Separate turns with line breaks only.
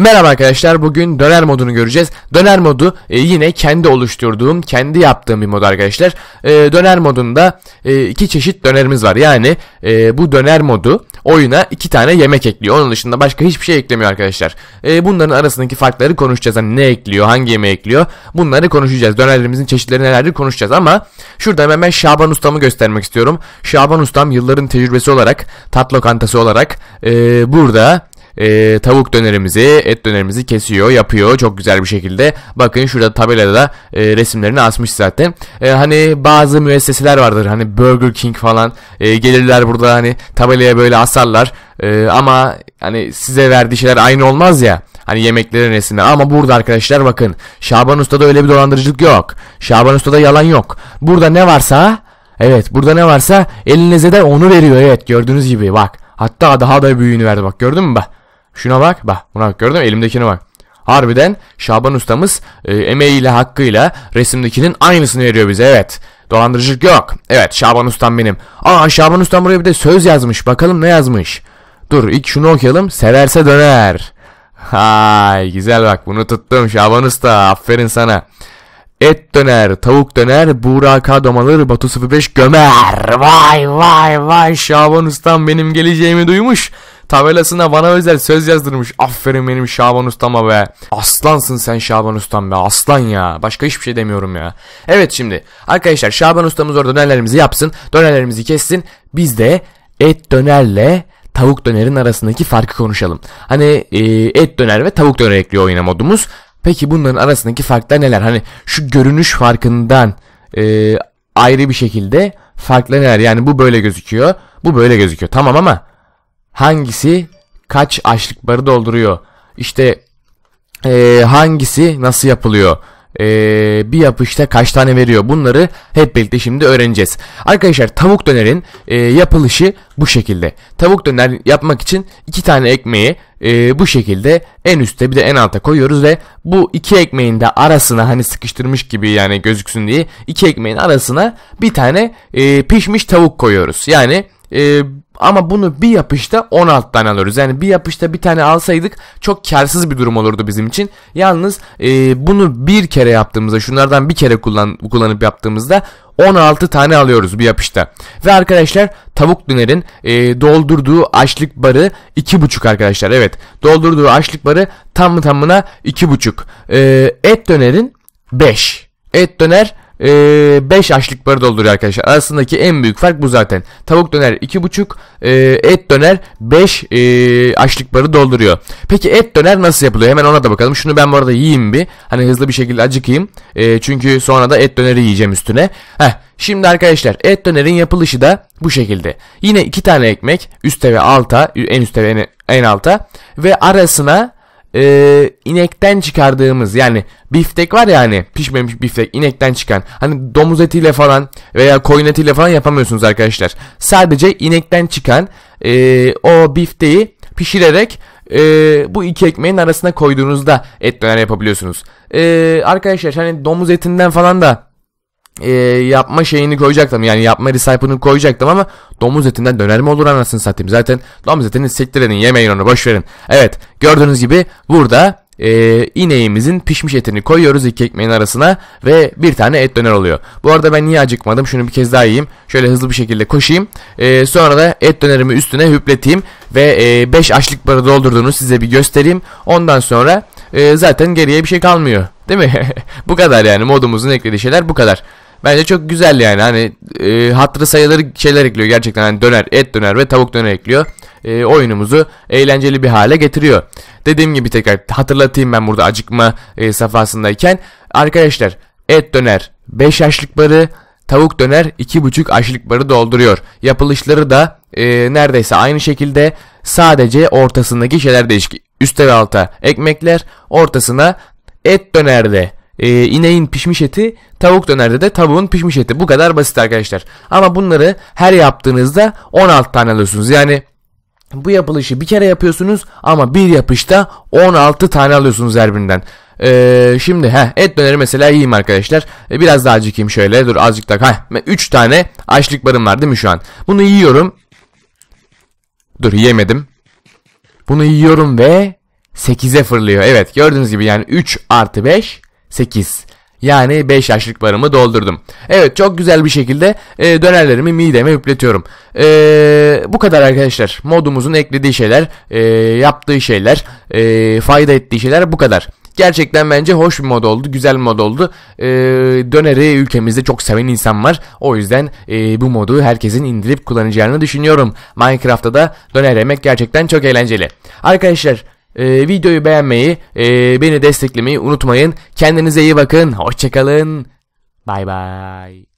Merhaba arkadaşlar bugün döner modunu göreceğiz. Döner modu e, yine kendi oluşturduğum, kendi yaptığım bir mod arkadaşlar. E, döner modunda e, iki çeşit dönerimiz var. Yani e, bu döner modu oyuna iki tane yemek ekliyor. Onun dışında başka hiçbir şey eklemiyor arkadaşlar. E, bunların arasındaki farkları konuşacağız. Hani ne ekliyor, hangi yemeği ekliyor bunları konuşacağız. Dönerlerimizin çeşitleri nelerdir konuşacağız ama şurada hemen Şaban Ustam'ı göstermek istiyorum. Şaban Ustam yılların tecrübesi olarak, tat lokantası olarak e, burada e, tavuk dönerimizi, et dönerimizi kesiyor, yapıyor çok güzel bir şekilde. Bakın şurada tabelada da e, resimlerini asmış zaten. E, hani bazı müesseseler vardır hani Burger King falan e, gelirler burada hani tabelaya böyle asarlar. E, ama hani size verdiği şeyler aynı olmaz ya. Hani yemeklerin resimler. Ama burada arkadaşlar bakın. Şaban Usta'da öyle bir dolandırıcılık yok. Şaban Usta'da yalan yok. Burada ne varsa evet burada ne varsa elinize de onu veriyor. Evet gördüğünüz gibi bak. Hatta daha da büyüğünü verdi bak gördün mü bak. Şuna bak. Bak buna bak gördün mü? Elimdekine bak. Harbiden Şaban ustamız e, emeğiyle hakkıyla resimdekinin aynısını veriyor bize. Evet. Dolandırıcılık yok. Evet Şaban ustam benim. Aa Şaban ustam buraya bir de söz yazmış. Bakalım ne yazmış. Dur ilk şunu okuyalım. Severse döner. Hay güzel bak bunu tuttum Şaban usta. Aferin sana. Et döner, tavuk döner, Burak'a domalır, Batu 05 gömer. Vay vay vay Şaban ustam benim geleceğimi duymuş. Tabelasına bana özel söz yazdırmış. Aferin benim Şaban Ustama be. Aslansın sen Şaban Ustam be. Aslan ya. Başka hiçbir şey demiyorum ya. Evet şimdi arkadaşlar Şaban Ustamız orada dönerlerimizi yapsın. Dönerlerimizi kessin. Biz de et dönerle tavuk dönerin arasındaki farkı konuşalım. Hani e, et döner ve tavuk döner ekliyor oyuna modumuz. Peki bunların arasındaki farklar neler? Hani şu görünüş farkından e, ayrı bir şekilde farklar neler? Yani bu böyle gözüküyor, bu böyle gözüküyor. Tamam ama hangisi kaç açlık dolduruyor? İşte e, hangisi nasıl yapılıyor? E, bir yapışta kaç tane veriyor? Bunları hep birlikte şimdi öğreneceğiz. Arkadaşlar tavuk dönerin e, yapılışı bu şekilde. Tavuk döner yapmak için iki tane ekmeği e, bu şekilde en üste bir de en alta koyuyoruz ve bu iki ekmeğin de arasına hani sıkıştırmış gibi yani gözüksün diye iki ekmeğin arasına bir tane e, pişmiş tavuk koyuyoruz. Yani ee, ama bunu bir yapışta 16 tane alıyoruz. Yani bir yapışta bir tane alsaydık çok karsız bir durum olurdu bizim için. Yalnız e, bunu bir kere yaptığımızda şunlardan bir kere kullan, kullanıp yaptığımızda 16 tane alıyoruz bir yapışta. Ve arkadaşlar tavuk dönerin e, doldurduğu açlık barı 2,5 arkadaşlar. Evet doldurduğu açlık barı tam tamına 2,5. E, et dönerin 5. Et döner 5 ee, açlıkları dolduruyor arkadaşlar. Arasındaki en büyük fark bu zaten. Tavuk döner 2,5 e, ee, et döner 5 e, ee, açlıkları dolduruyor. Peki et döner nasıl yapılıyor? Hemen ona da bakalım. Şunu ben bu arada yiyeyim bir. Hani hızlı bir şekilde acıkayım. E, çünkü sonra da et döneri yiyeceğim üstüne. Heh. Şimdi arkadaşlar et dönerin yapılışı da bu şekilde. Yine iki tane ekmek üste ve alta en üste ve en, en alta ve arasına e, inekten çıkardığımız yani biftek var ya hani pişmemiş biftek inekten çıkan hani domuz etiyle falan veya koyun etiyle falan yapamıyorsunuz arkadaşlar. Sadece inekten çıkan e, o bifteyi pişirerek e, bu iki ekmeğin arasına koyduğunuzda et döner yapabiliyorsunuz. E, arkadaşlar hani domuz etinden falan da e, yapma şeyini koyacaktım. Yani yapma recyple'ını koyacaktım ama domuz etinden döner mi olur anasını satayım. Zaten domuz etini siktirenin yemeyin onu boşverin Evet gördüğünüz gibi burada e, ineğimizin pişmiş etini koyuyoruz iki ekmeğin arasına ve bir tane et döner oluyor. Bu arada ben niye acıkmadım şunu bir kez daha yiyeyim. Şöyle hızlı bir şekilde koşayım. E, sonra da et dönerimi üstüne hüpleteyim ve 5 e, açlık barı doldurduğunu size bir göstereyim. Ondan sonra e, zaten geriye bir şey kalmıyor. Değil mi? bu kadar yani modumuzun eklediği şeyler bu kadar. Bence çok güzel yani hani e, hatırı sayıları şeyler ekliyor gerçekten hani döner et döner ve tavuk döner ekliyor. E, oyunumuzu eğlenceli bir hale getiriyor. Dediğim gibi tekrar hatırlatayım ben burada acıkma e, safhasındayken. Arkadaşlar et döner 5 yaşlık barı tavuk döner 2,5 aşlık barı dolduruyor. Yapılışları da e, neredeyse aynı şekilde sadece ortasındaki şeyler değişik. Üste ve alta ekmekler ortasına et dönerde e, ineğin pişmiş eti, tavuk dönerde de tavuğun pişmiş eti. Bu kadar basit arkadaşlar. Ama bunları her yaptığınızda 16 tane alıyorsunuz. Yani bu yapılışı bir kere yapıyorsunuz ama bir yapışta 16 tane alıyorsunuz her birinden. Ee, şimdi heh, et döneri mesela yiyeyim arkadaşlar. Ee, biraz daha acıkayım şöyle. Dur azıcık daha. Heh, 3 tane açlık barım var değil mi şu an? Bunu yiyorum. Dur yemedim. Bunu yiyorum ve 8'e fırlıyor. Evet gördüğünüz gibi yani 3 artı 5 8. Yani 5 yaşlıklarımı doldurdum. Evet çok güzel bir şekilde e, dönerlerimi mideme üpletiyorum. E, bu kadar arkadaşlar. Modumuzun eklediği şeyler, e, yaptığı şeyler, e, fayda ettiği şeyler bu kadar. Gerçekten bence hoş bir mod oldu, güzel bir mod oldu. Ee, döneri ülkemizde çok seven insan var. O yüzden e, bu modu herkesin indirip kullanacağını düşünüyorum. Minecraft'ta da döner yemek gerçekten çok eğlenceli. Arkadaşlar e, videoyu beğenmeyi, e, beni desteklemeyi unutmayın. Kendinize iyi bakın. Hoşçakalın. Bay bay.